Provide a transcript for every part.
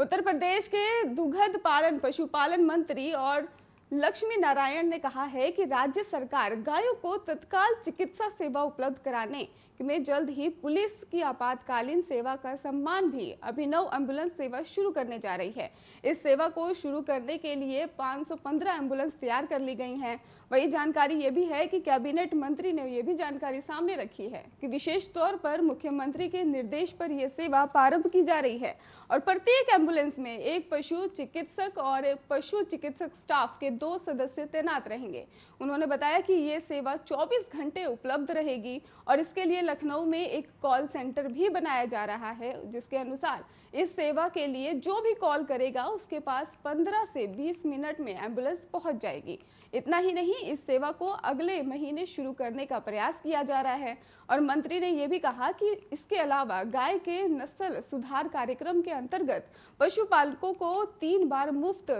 उत्तर प्रदेश के दुग्ध पालन पशुपालन मंत्री और लक्ष्मी नारायण ने कहा है कि राज्य सरकार गायों को तत्काल चिकित्सा सेवा उपलब्ध कराने में जल्द ही पुलिस की आपातकालीन सेवा का सम्मान भी अभिनव एम्बुलेंस सेवा शुरू करने जा रही है इस सेवा को शुरू करने के लिए 515 एम्बुलेंस तैयार कर ली गई हैं वही जानकारी ये भी है कि कैबिनेट मंत्री ने ये भी जानकारी सामने रखी है कि विशेष तौर पर मुख्यमंत्री के निर्देश पर यह सेवा प्रारंभ की जा रही है और प्रत्येक एम्बुलेंस में एक पशु चिकित्सक और एक पशु चिकित्सक स्टाफ के दो सदस्य तैनात रहेंगे उन्होंने बताया कि ये सेवा 24 घंटे उपलब्ध रहेगी और इसके लिए लखनऊ में एक कॉल सेंटर भी बनाया जा रहा है जिसके अनुसार इस सेवा के लिए जो भी कॉल करेगा उसके पास 15 से 20 मिनट में एम्बुलेंस पहुंच जाएगी इतना ही नहीं इस सेवा को अगले महीने शुरू करने का प्रयास किया जा रहा है और मंत्री ने यह भी कहा कि इसके अलावा गाय के नस्ल सुधार कार्यक्रम के अंतर्गत पशुपालकों को तीन बार मुफ्त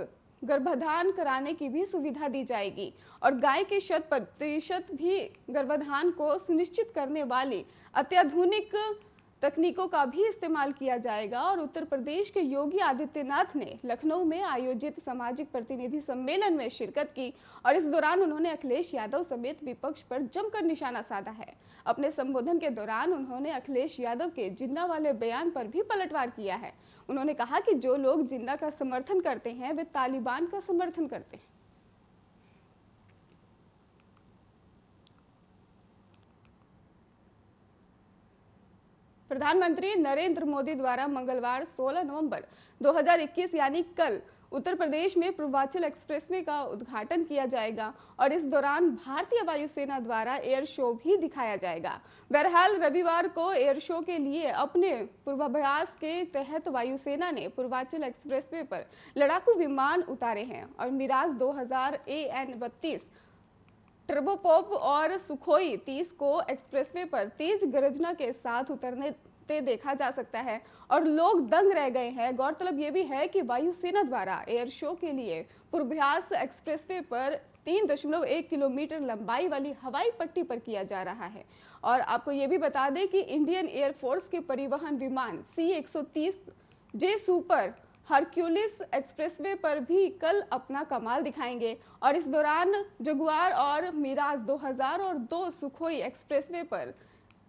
गर्भाधान कराने की भी सुविधा दी जाएगी और गाय के शत प्रतिशत भी गर्भाधान को सुनिश्चित करने वाली अत्याधुनिक तकनीकों का भी इस्तेमाल किया जाएगा और उत्तर प्रदेश के योगी आदित्यनाथ ने लखनऊ में आयोजित सामाजिक प्रतिनिधि सम्मेलन में शिरकत की और इस दौरान उन्होंने अखिलेश यादव समेत विपक्ष पर जमकर निशाना साधा है अपने संबोधन के दौरान उन्होंने अखिलेश यादव के जिन्ना वाले बयान पर भी पलटवार किया है उन्होंने कहा कि जो लोग जिन्ना का समर्थन करते हैं वे तालिबान का समर्थन करते हैं प्रधानमंत्री नरेंद्र मोदी द्वारा मंगलवार 16 नवंबर 2021 यानी कल उत्तर प्रदेश में पूर्वांचल एक्सप्रेसवे का उद्घाटन किया जाएगा और इस दौरान भारतीय वायुसेना द्वारा एयर शो भी दिखाया जाएगा बहरहाल रविवार को एयर शो के लिए अपने पूर्वाभ्यास के तहत वायुसेना ने पूर्वांचल एक्सप्रेसवे पर लड़ाकू विमान उतारे हैं और मिराज 2000 ए एन बत्तीस ट्रबोपोप और सुखोई 30 को एक्सप्रेसवे पर तेज गरजना के साथ उतरने उठते देखा जा सकता है और लोग दंग रह गए हैं गौरतलब ये भी है कि वायुसेना द्वारा एयर शो के लिए पूर्व्यास एक्सप्रेसवे पर तीन दशमलव एक किलोमीटर लंबाई वाली हवाई पट्टी पर किया जा रहा है और आपको ये भी बता दें कि इंडियन एयरफोर्स के परिवहन विमान सी एक जे सुपर हरक्यूलिस एक्सप्रेसवे पर भी कल अपना कमाल दिखाएंगे और इस दौरान जगुआर और मिराज 2000 और दो सुखोई एक्सप्रेसवे पर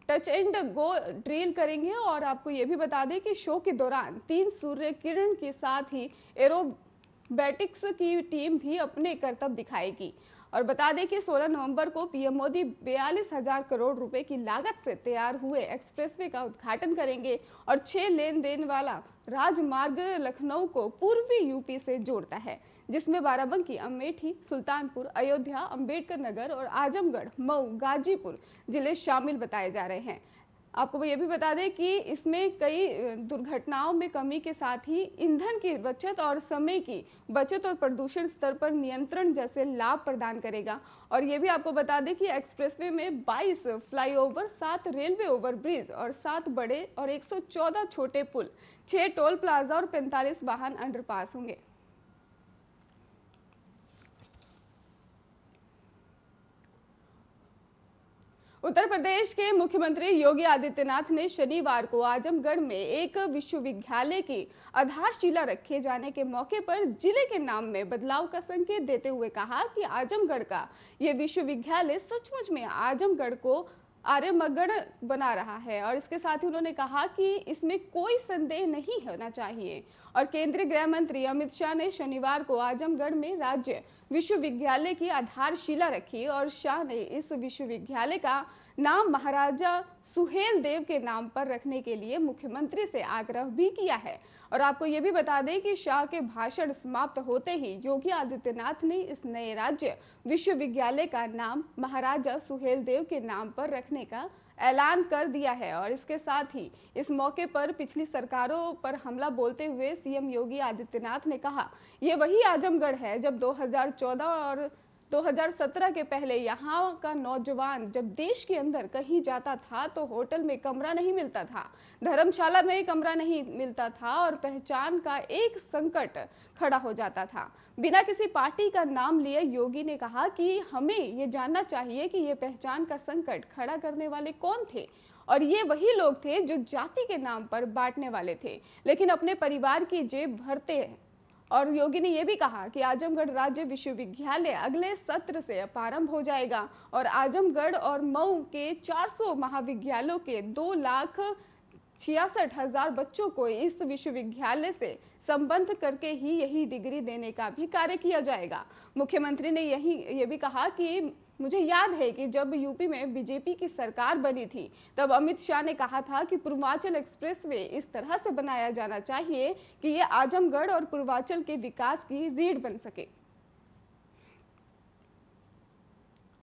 टच एंड गो ड्रिल करेंगे और आपको ये भी बता दें कि शो के दौरान तीन सूर्य किरण के साथ ही एरोबैटिक्स की टीम भी अपने करतब दिखाएगी और बता दें कि 16 नवंबर को पीएम मोदी बयालीस हजार करोड़ रुपए की लागत से तैयार हुए एक्सप्रेसवे का उद्घाटन करेंगे और छह लेन देन वाला राजमार्ग लखनऊ को पूर्वी यूपी से जोड़ता है जिसमें बाराबंकी अमेठी सुल्तानपुर अयोध्या अंबेडकर नगर और आजमगढ़ मऊ गाजीपुर जिले शामिल बताए जा रहे हैं आपको ये भी बता दें कि इसमें कई दुर्घटनाओं में कमी के साथ ही ईंधन की बचत और समय की बचत और प्रदूषण स्तर पर नियंत्रण जैसे लाभ प्रदान करेगा और ये भी आपको बता दें कि एक्सप्रेसवे में 22 फ्लाईओवर, सात रेलवे ओवरब्रिज और सात बड़े और 114 छोटे पुल छः टोल प्लाजा और 45 वाहन अंडरपास होंगे उत्तर प्रदेश के मुख्यमंत्री योगी आदित्यनाथ ने शनिवार को आजमगढ़ में एक विश्वविद्यालय की आधारशिला रखे जाने के मौके पर जिले के नाम में बदलाव का संकेत देते हुए कहा कि आजमगढ़ का ये विश्वविद्यालय सचमुच में आजमगढ़ को आर्यमगण बना रहा है और इसके साथ ही उन्होंने कहा कि इसमें कोई संदेह नहीं होना चाहिए और केंद्रीय गृह मंत्री अमित शाह ने शनिवार को आजमगढ़ में राज्य विश्वविद्यालय की आधारशिला रखी और शाह ने इस विश्वविद्यालय का नाम महाराजा सुहेल देव के नाम पर रखने के लिए मुख्यमंत्री से आग्रह भी किया है और आपको ये भी बता दें कि शाह के भाषण समाप्त होते ही योगी आदित्यनाथ ने इस नए राज्य विश्वविद्यालय का नाम महाराजा सुहेल देव के नाम पर रखने का ऐलान कर दिया है और इसके साथ ही इस मौके पर पिछली सरकारों पर हमला बोलते हुए सीएम योगी आदित्यनाथ ने कहा यह वही आजमगढ़ है जब 2014 और 2017 के पहले यहाँ का नौजवान जब देश के अंदर कहीं जाता था तो होटल में कमरा नहीं मिलता था धर्मशाला में कमरा नहीं मिलता था और पहचान का एक संकट खड़ा हो जाता था बिना किसी पार्टी का नाम लिए योगी ने कहा कि हमें ये जानना चाहिए कि ये पहचान का संकट खड़ा करने वाले कौन थे और ये वही लोग थे जो जाति के नाम पर बांटने वाले थे लेकिन अपने परिवार की जेब भरते हैं और योगी ने यह भी कहा कि आजमगढ़ राज्य विश्वविद्यालय अगले सत्र से प्रारंभ हो जाएगा और आजमगढ़ और मऊ के 400 महाविद्यालयों के दो लाख छियासठ हजार बच्चों को इस विश्वविद्यालय से संबंध करके ही यही डिग्री देने का भी कार्य किया जाएगा मुख्यमंत्री ने यही ये भी कहा कि मुझे याद है कि जब यूपी में बीजेपी की सरकार बनी थी तब अमित शाह ने कहा था कि पूर्वांचल एक्सप्रेस वे इस तरह से बनाया जाना चाहिए कि ये आजमगढ़ और पूर्वांचल के विकास की रीढ़ बन सके